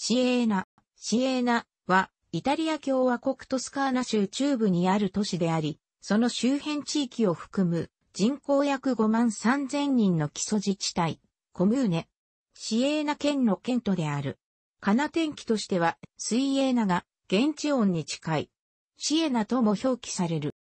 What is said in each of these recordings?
シエーナ、シエーナは、イタリア共和国トスカーナ州中部にある都市であり、その周辺地域を含む人口約5万3000人の基礎自治体、コムーネ。シエーナ県の県都である。カナ天気としては、水泳エーナが現地音に近い。シエナとも表記される。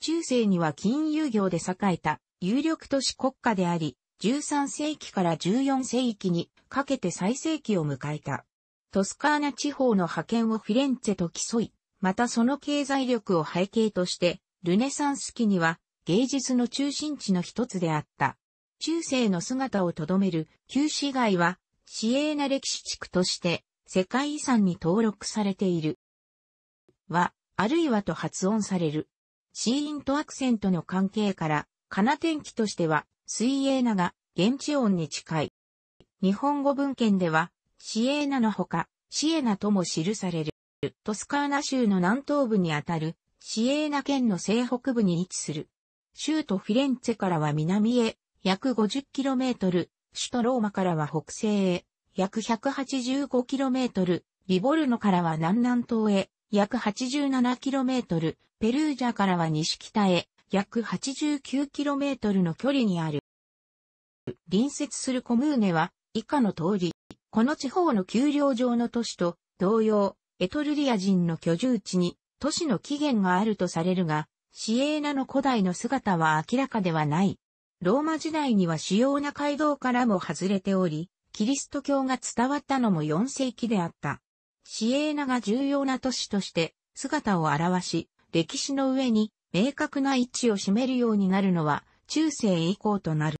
中世には金融業で栄えた有力都市国家であり、13世紀から14世紀にかけて最盛期を迎えた。トスカーナ地方の覇権をフィレンツェと競い、またその経済力を背景として、ルネサンス期には芸術の中心地の一つであった。中世の姿をとどめる旧市街は、市営な歴史地区として世界遺産に登録されている。は、あるいはと発音される。シーンとアクセントの関係から、カナ天気としては、水泳なが、現地音に近い。日本語文献では、シエーナのほか、シエナとも記される。トスカーナ州の南東部にあたる、シエーナ県の西北部に位置する。州都フィレンツェからは南へ、約 50km、首都ローマからは北西へ、約 185km、リボルノからは南南東へ、約 87km、ペルージャからは西北へ、約 89km の距離にある。隣接するコムーネは、以下の通り、この地方の丘陵上の都市と同様、エトルリア人の居住地に都市の起源があるとされるが、シエーナの古代の姿は明らかではない。ローマ時代には主要な街道からも外れており、キリスト教が伝わったのも4世紀であった。シエーナが重要な都市として姿を現し、歴史の上に明確な位置を占めるようになるのは中世以降となる。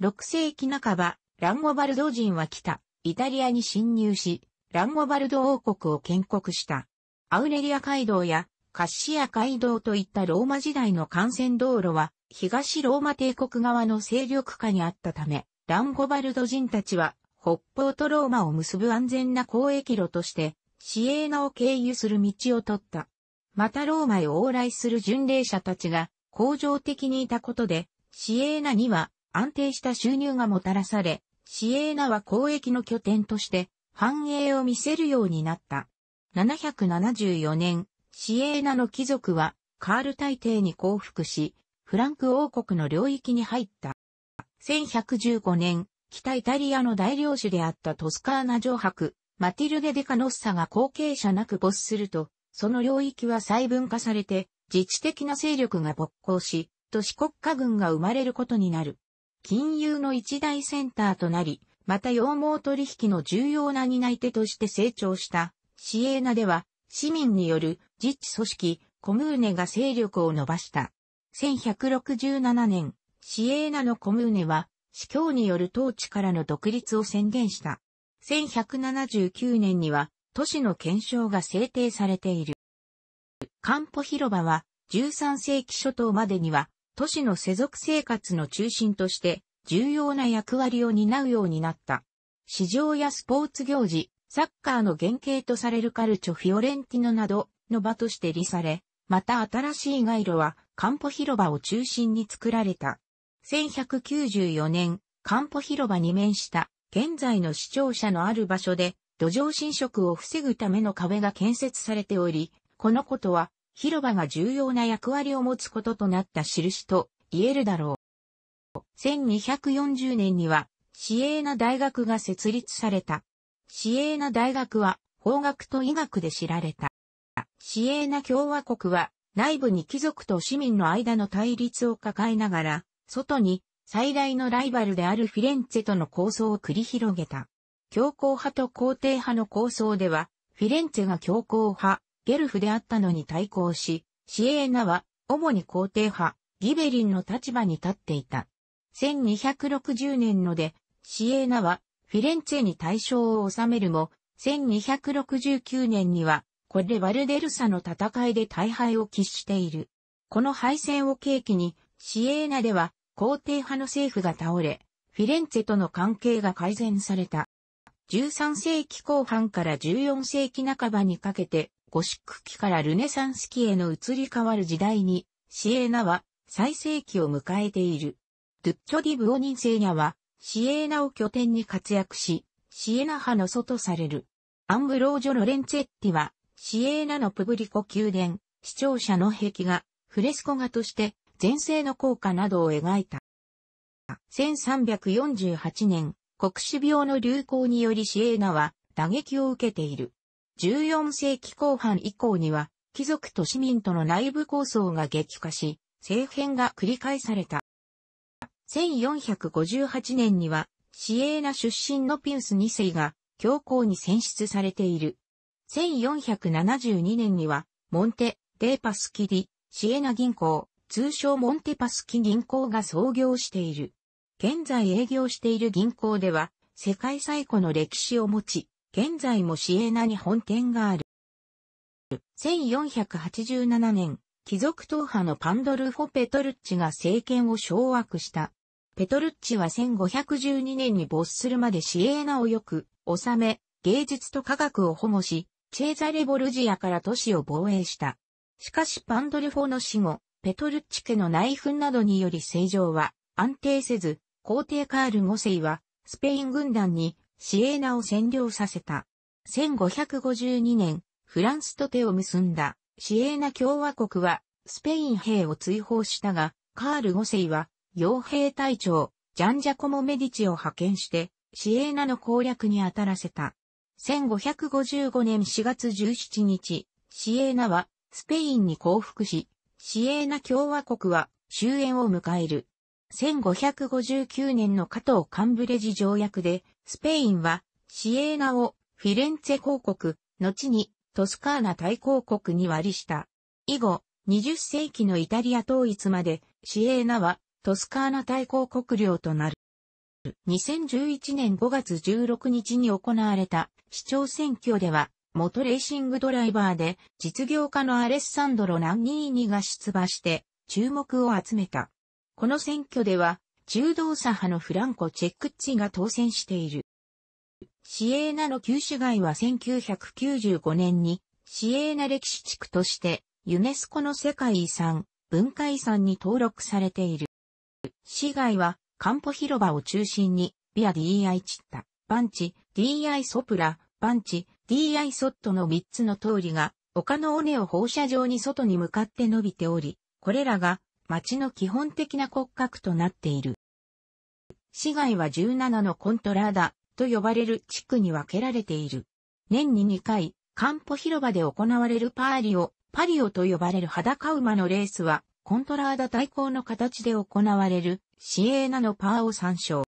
6世紀半ば、ランゴバルド人は来た、イタリアに侵入し、ランゴバルド王国を建国した。アウレリア街道やカッシア街道といったローマ時代の幹線道路は、東ローマ帝国側の勢力下にあったため、ランゴバルド人たちは、北方とローマを結ぶ安全な交易路として、シエーナを経由する道を取った。またローマへ往来する巡礼者たちが、恒常的にいたことで、シエーナには安定した収入がもたらされ、シエーナは交易の拠点として繁栄を見せるようになった。774年、シエーナの貴族はカール大帝に降伏し、フランク王国の領域に入った。1115年、北イタリアの大領主であったトスカーナ城博、マティルデ・デカノッサが後継者なく没すると、その領域は細分化されて、自治的な勢力が勃興し、都市国家軍が生まれることになる。金融の一大センターとなり、また羊毛取引の重要な担い手として成長したシエーナでは市民による自治組織コムーネが勢力を伸ばした。1167年、シエーナのコムーネは司教による統治からの独立を宣言した。1179年には都市の検証が制定されている。カンポ広場は13世紀初頭までには都市の世俗生活の中心として重要な役割を担うようになった。市場やスポーツ行事、サッカーの原型とされるカルチョ・フィオレンティノなどの場として利され、また新しい街路はカンポ広場を中心に作られた。1194年、カンポ広場に面した現在の市庁舎のある場所で土壌侵食を防ぐための壁が建設されており、このことは広場が重要な役割を持つこととなった印と言えるだろう。1240年には、市営な大学が設立された。市営な大学は法学と医学で知られた。市営な共和国は内部に貴族と市民の間の対立を抱えながら、外に最大のライバルであるフィレンツェとの構想を繰り広げた。強硬派と皇帝派の構想では、フィレンツェが強硬派、ゲルフであったのに対抗し、シエーナは、主に皇帝派、ギベリンの立場に立っていた。1260年ので、シエーナは、フィレンツェに対象を治めるも、1269年には、これでバルデルサの戦いで大敗を喫している。この敗戦を契機に、シエーナでは、皇帝派の政府が倒れ、フィレンツェとの関係が改善された。13世紀後半から14世紀半ばにかけて、ゴシック期からルネサンス期への移り変わる時代に、シエーナは最盛期を迎えている。ドゥッチョ・ディ・ブオニン・セーニャは、シエーナを拠点に活躍し、シエーナ派の祖とされる。アンブロージョ・ロレンツェッティは、シエーナのプブリコ宮殿、視聴者の壁画、フレスコ画として、前世の効果などを描いた。1348年、国死病の流行によりシエーナは打撃を受けている。14世紀後半以降には、貴族と市民との内部抗争が激化し、政変が繰り返された。1458年には、シエーナ出身のピウス2世が教皇に選出されている。1472年には、モンテ・デーパスキリ、シエナ銀行、通称モンテパスキ銀行が創業している。現在営業している銀行では、世界最古の歴史を持ち、現在もシエナに本店がある。1487年、貴族党派のパンドルフォ・ペトルッチが政権を掌握した。ペトルッチは1512年に没するまでシエーナをよく、治め、芸術と科学を保護し、チェーザレ・ボルジアから都市を防衛した。しかしパンドルフォの死後、ペトルッチ家の内紛などにより政情は安定せず、皇帝カール5世はスペイン軍団にシエーナを占領させた。1552年、フランスと手を結んだシエーナ共和国はスペイン兵を追放したが、カール5世は傭兵隊長、ジャンジャコモ・メディチを派遣して、シエーナの攻略に当たらせた。1555年4月17日、シエーナはスペインに降伏し、シエーナ共和国は終焉を迎える。1559年の加藤カンブレジ条約で、スペインはシエーナをフィレンツェ公国、後にトスカーナ大公国に割りした。以後、20世紀のイタリア統一まで、シエーナはトスカーナ大公国領となる。2011年5月16日に行われた市長選挙では、元レーシングドライバーで実業家のアレッサンドロ・ナンニーニが出馬して注目を集めた。この選挙では、中道左派のフランコ・チェックッチが当選している。シエーナの旧市街は1995年に、シエーナ歴史地区として、ユネスコの世界遺産、文化遺産に登録されている。市街は、カンポ広場を中心に、ビアディアイ・チッタ、バンチ、ディアイ・ソプラ、バンチ、ディアイ・ソットの3つの通りが、丘の尾根を放射状に外に向かって伸びており、これらが町の基本的な骨格となっている。市街は17のコントラーダと呼ばれる地区に分けられている。年に2回、カンポ広場で行われるパーリオ、パリオと呼ばれる裸馬のレースは、コントラーダ対抗の形で行われる、シエーナのパーを参照。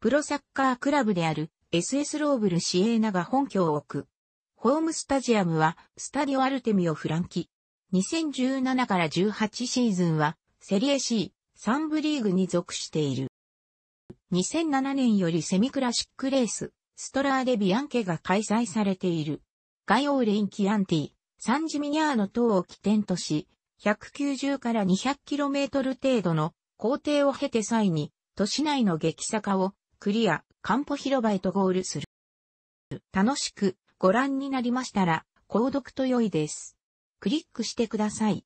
プロサッカークラブである SS ローブルシエーナが本拠を置く。ホームスタジアムは、スタディオアルテミオフランキ、2017から18シーズンは、セリエ C、3部リーグに属している。2007年よりセミクラシックレース、ストラーデビアンケが開催されている。ガオーレインキアンティ、サンジミニャーノ等を起点とし、190から 200km 程度の工程を経て際に、都市内の激坂をクリア、カンポ広場へとゴールする。楽しくご覧になりましたら、購読と良いです。クリックしてください。